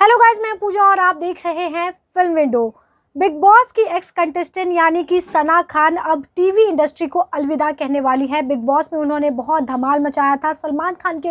hello guys मैं पूजा और आप देख रहे हैं फिल्म विंडो बिग बॉस की एक्स कंटेस्टेंट यानी कि सना खान अब टीवी इंडस्ट्री को अलविदा कहने वाली है बिग बॉस में उन्होंने बहुत धमाल मचाया था सलमान खान के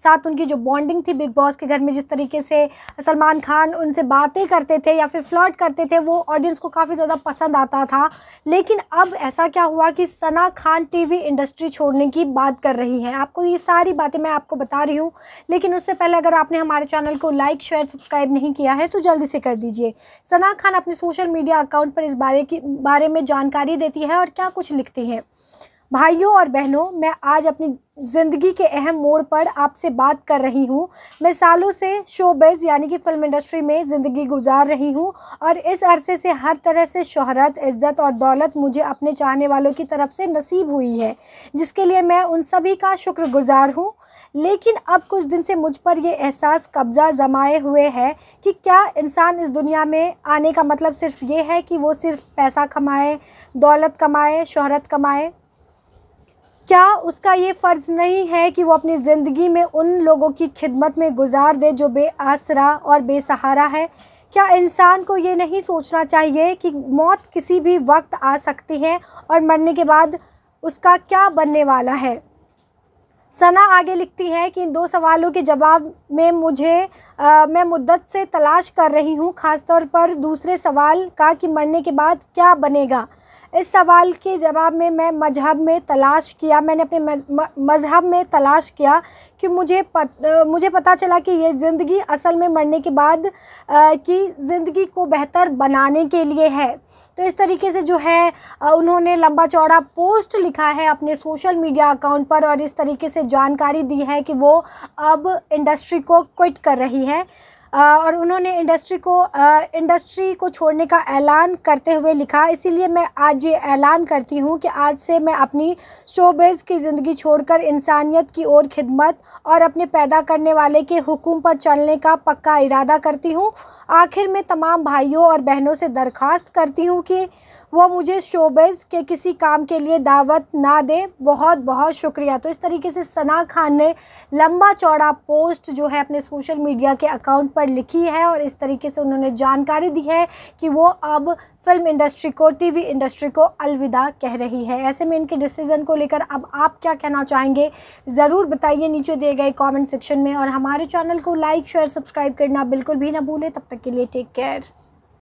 साथ उनकी जो बॉन्डिंग थी बिग बॉस के घर में जिस तरीके से सलमान खान उनसे बातें करते थे या फिर फ्लर्ट करते थे वो ऑडियंस को काफ़ी ज़्यादा पसंद आता था लेकिन अब ऐसा क्या हुआ कि सना खान टी इंडस्ट्री छोड़ने की बात कर रही हैं आपको ये सारी बातें मैं आपको बता रही हूँ लेकिन उससे पहले अगर आपने हमारे चैनल को लाइक शेयर सब्सक्राइब नहीं किया है तो जल्दी से कर दीजिए सना खान अपने सोशल सोशल मीडिया अकाउंट पर इस बारे की बारे में जानकारी देती है और क्या कुछ लिखती है भाइयों और बहनों मैं आज अपनी ज़िंदगी के अहम मोड़ पर आपसे बात कर रही हूँ मैं सालों से शोबेज यानी कि फ़िल्म इंडस्ट्री में ज़िंदगी गुजार रही हूँ और इस अरसे से हर तरह से शोहरत इज़्ज़त और दौलत मुझे अपने चाहने वालों की तरफ से नसीब हुई है जिसके लिए मैं उन सभी का शुक्रगुजार हूँ लेकिन अब कुछ दिन से मुझ पर यह एहसास कब्ज़ा जमाए हुए है कि क्या इंसान इस दुनिया में आने का मतलब सिर्फ ये है कि वो सिर्फ पैसा कमाए दौलत कमाए शहरत कमाए क्या उसका ये फ़र्ज़ नहीं है कि वो अपनी ज़िंदगी में उन लोगों की खिदमत में गुजार दे जो बेआसरा और बेसहारा है क्या इंसान को ये नहीं सोचना चाहिए कि मौत किसी भी वक्त आ सकती है और मरने के बाद उसका क्या बनने वाला है सना आगे लिखती है कि इन दो सवालों के जवाब में मुझे आ, मैं मुद्दत से तलाश कर रही हूँ ख़ासतौर पर दूसरे सवाल का कि मरने के बाद क्या बनेगा इस सवाल के जवाब में मैं मजहब में तलाश किया मैंने अपने मजहब में तलाश किया कि मुझे पत, मुझे पता चला कि ये ज़िंदगी असल में मरने के बाद की ज़िंदगी को बेहतर बनाने के लिए है तो इस तरीके से जो है उन्होंने लंबा चौड़ा पोस्ट लिखा है अपने सोशल मीडिया अकाउंट पर और इस तरीके से जानकारी दी है कि वो अब इंडस्ट्री को क्विट कर रही है और उन्होंने इंडस्ट्री को इंडस्ट्री को छोड़ने का ऐलान करते हुए लिखा इसीलिए मैं आज ये ऐलान करती हूँ कि आज से मैं अपनी शोबेज़ की ज़िंदगी छोड़कर इंसानियत की ओर खिदमत और अपने पैदा करने वाले के हुकुम पर चलने का पक्का इरादा करती हूँ आखिर में तमाम भाइयों और बहनों से दरख्वास्त करती हूँ कि वो मुझे शोबेज़ के किसी काम के लिए दावत ना दें बहुत बहुत शुक्रिया तो इस तरीके से सना खान ने लंबा चौड़ा पोस्ट जो है अपने सोशल मीडिया के अकाउंट पर लिखी है और इस तरीके से उन्होंने जानकारी दी है कि वो अब फिल्म इंडस्ट्री को टीवी इंडस्ट्री को अलविदा कह रही है ऐसे में इनके डिसीज़न को लेकर अब आप क्या कहना चाहेंगे ज़रूर बताइए नीचे दिए गए कमेंट सेक्शन में और हमारे चैनल को लाइक शेयर सब्सक्राइब करना बिल्कुल भी ना भूलें तब तक के लिए टेक केयर